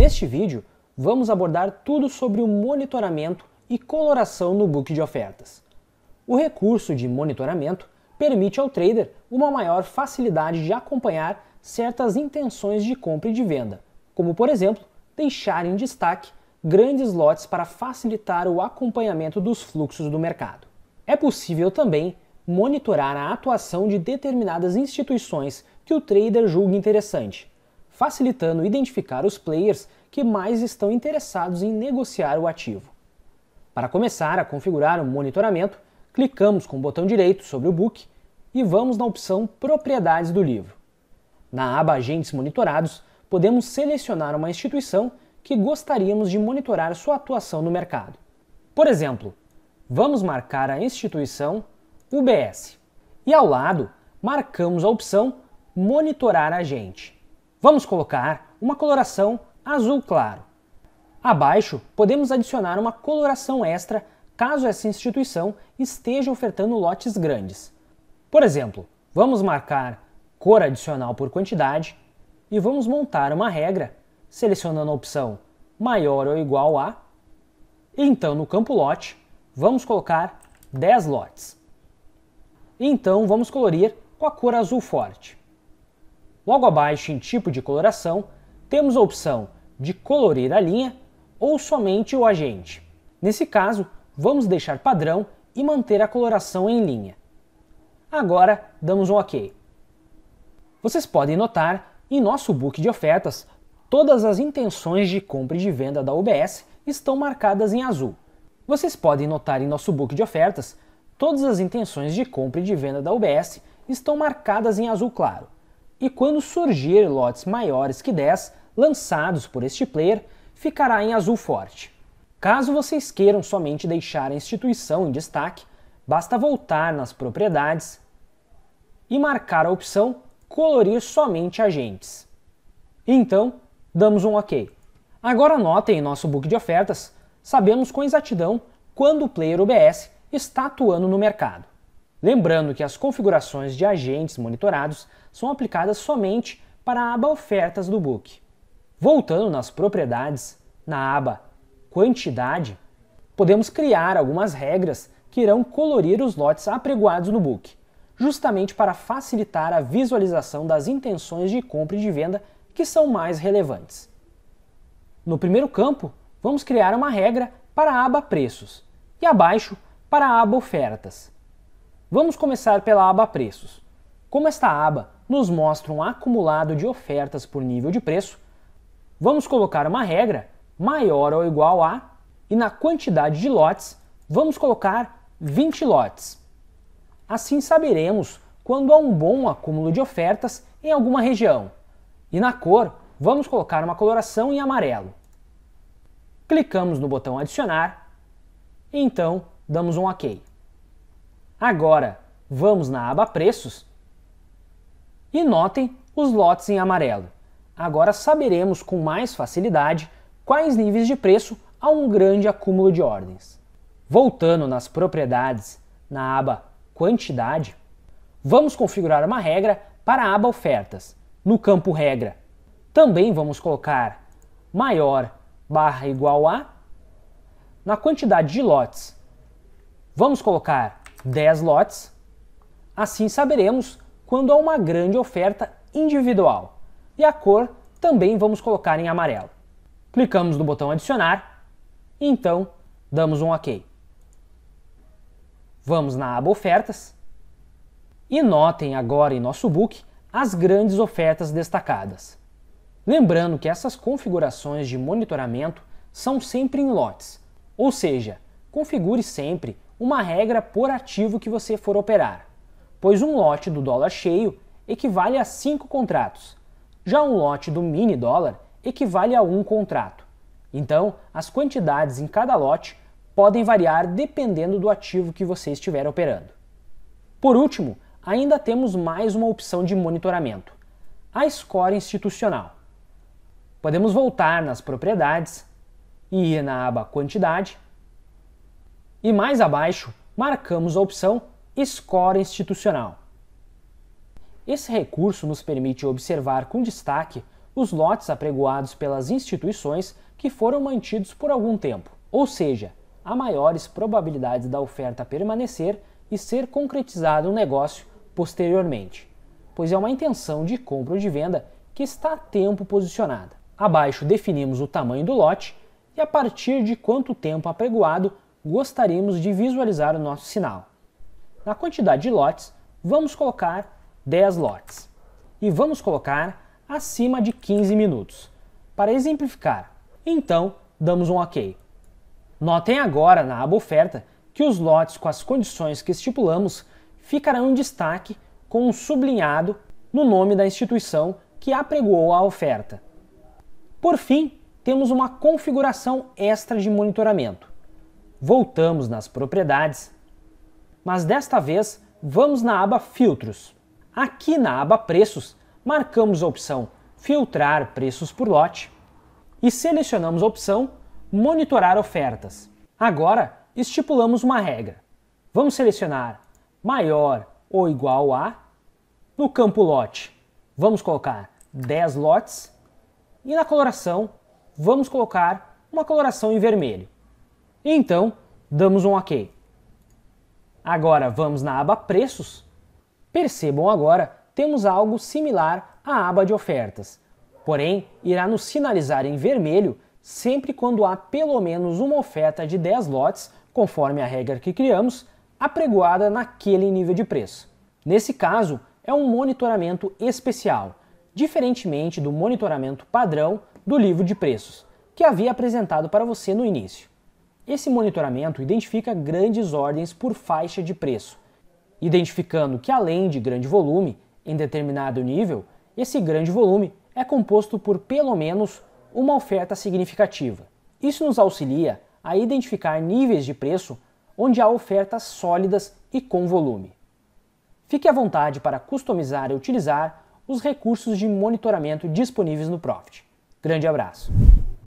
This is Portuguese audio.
Neste vídeo, vamos abordar tudo sobre o monitoramento e coloração no book de ofertas. O recurso de monitoramento permite ao trader uma maior facilidade de acompanhar certas intenções de compra e de venda, como por exemplo, deixar em destaque grandes lotes para facilitar o acompanhamento dos fluxos do mercado. É possível também monitorar a atuação de determinadas instituições que o trader julgue interessante, facilitando identificar os players que mais estão interessados em negociar o ativo. Para começar a configurar o monitoramento, clicamos com o botão direito sobre o book e vamos na opção Propriedades do livro. Na aba Agentes Monitorados, podemos selecionar uma instituição que gostaríamos de monitorar sua atuação no mercado. Por exemplo, vamos marcar a instituição UBS e ao lado marcamos a opção Monitorar Agente. Vamos colocar uma coloração azul claro. Abaixo, podemos adicionar uma coloração extra caso essa instituição esteja ofertando lotes grandes. Por exemplo, vamos marcar cor adicional por quantidade e vamos montar uma regra selecionando a opção maior ou igual a. então, no campo lote, vamos colocar 10 lotes. então, vamos colorir com a cor azul forte. Logo abaixo, em tipo de coloração, temos a opção de colorir a linha ou somente o agente. Nesse caso, vamos deixar padrão e manter a coloração em linha. Agora, damos um OK. Vocês podem notar, em nosso book de ofertas, todas as intenções de compra e de venda da UBS estão marcadas em azul. Vocês podem notar em nosso book de ofertas, todas as intenções de compra e de venda da UBS estão marcadas em azul claro e quando surgir lotes maiores que 10 lançados por este player, ficará em azul forte. Caso vocês queiram somente deixar a instituição em destaque, basta voltar nas propriedades e marcar a opção colorir somente agentes. Então, damos um OK. Agora notem em nosso book de ofertas, sabemos com exatidão quando o player OBS está atuando no mercado. Lembrando que as configurações de agentes monitorados são aplicadas somente para a aba Ofertas do Book. Voltando nas propriedades, na aba Quantidade, podemos criar algumas regras que irão colorir os lotes apregoados no book, justamente para facilitar a visualização das intenções de compra e de venda que são mais relevantes. No primeiro campo, vamos criar uma regra para a aba Preços e abaixo para a aba Ofertas. Vamos começar pela aba Preços. Como esta aba nos mostra um acumulado de ofertas por nível de preço, vamos colocar uma regra maior ou igual a e na quantidade de lotes vamos colocar 20 lotes. Assim saberemos quando há um bom acúmulo de ofertas em alguma região. E na cor vamos colocar uma coloração em amarelo. Clicamos no botão adicionar e então damos um OK. Agora, vamos na aba Preços e notem os lotes em amarelo. Agora saberemos com mais facilidade quais níveis de preço há um grande acúmulo de ordens. Voltando nas propriedades, na aba Quantidade, vamos configurar uma regra para a aba Ofertas. No campo Regra, também vamos colocar maior barra igual a na quantidade de lotes. Vamos colocar 10 lotes. Assim saberemos quando há uma grande oferta individual. E a cor também vamos colocar em amarelo. Clicamos no botão adicionar e então damos um OK. Vamos na aba ofertas e notem agora em nosso book as grandes ofertas destacadas. Lembrando que essas configurações de monitoramento são sempre em lotes, ou seja, configure sempre uma regra por ativo que você for operar, pois um lote do dólar cheio equivale a cinco contratos, já um lote do mini dólar equivale a um contrato. Então, as quantidades em cada lote podem variar dependendo do ativo que você estiver operando. Por último, ainda temos mais uma opção de monitoramento: a score institucional. Podemos voltar nas propriedades e ir na aba Quantidade e mais abaixo marcamos a opção Score Institucional. Esse recurso nos permite observar com destaque os lotes apregoados pelas instituições que foram mantidos por algum tempo, ou seja, há maiores probabilidades da oferta permanecer e ser concretizado um negócio posteriormente, pois é uma intenção de compra ou de venda que está a tempo posicionada. Abaixo definimos o tamanho do lote e a partir de quanto tempo apregoado gostaríamos de visualizar o nosso sinal. Na quantidade de lotes, vamos colocar 10 lotes e vamos colocar acima de 15 minutos, para exemplificar. Então, damos um OK. Notem agora na aba oferta que os lotes com as condições que estipulamos ficarão em destaque com um sublinhado no nome da instituição que apregoou a oferta. Por fim, temos uma configuração extra de monitoramento. Voltamos nas propriedades, mas desta vez vamos na aba Filtros. Aqui na aba Preços, marcamos a opção Filtrar preços por lote e selecionamos a opção Monitorar ofertas. Agora estipulamos uma regra. Vamos selecionar maior ou igual a. No campo lote, vamos colocar 10 lotes e na coloração, vamos colocar uma coloração em vermelho. Então, damos um OK. Agora vamos na aba Preços. Percebam agora, temos algo similar à aba de ofertas, porém irá nos sinalizar em vermelho sempre quando há pelo menos uma oferta de 10 lotes, conforme a regra que criamos, apregoada naquele nível de preço. Nesse caso, é um monitoramento especial, diferentemente do monitoramento padrão do livro de preços, que havia apresentado para você no início. Esse monitoramento identifica grandes ordens por faixa de preço, identificando que além de grande volume, em determinado nível, esse grande volume é composto por pelo menos uma oferta significativa. Isso nos auxilia a identificar níveis de preço onde há ofertas sólidas e com volume. Fique à vontade para customizar e utilizar os recursos de monitoramento disponíveis no Profit. Grande abraço!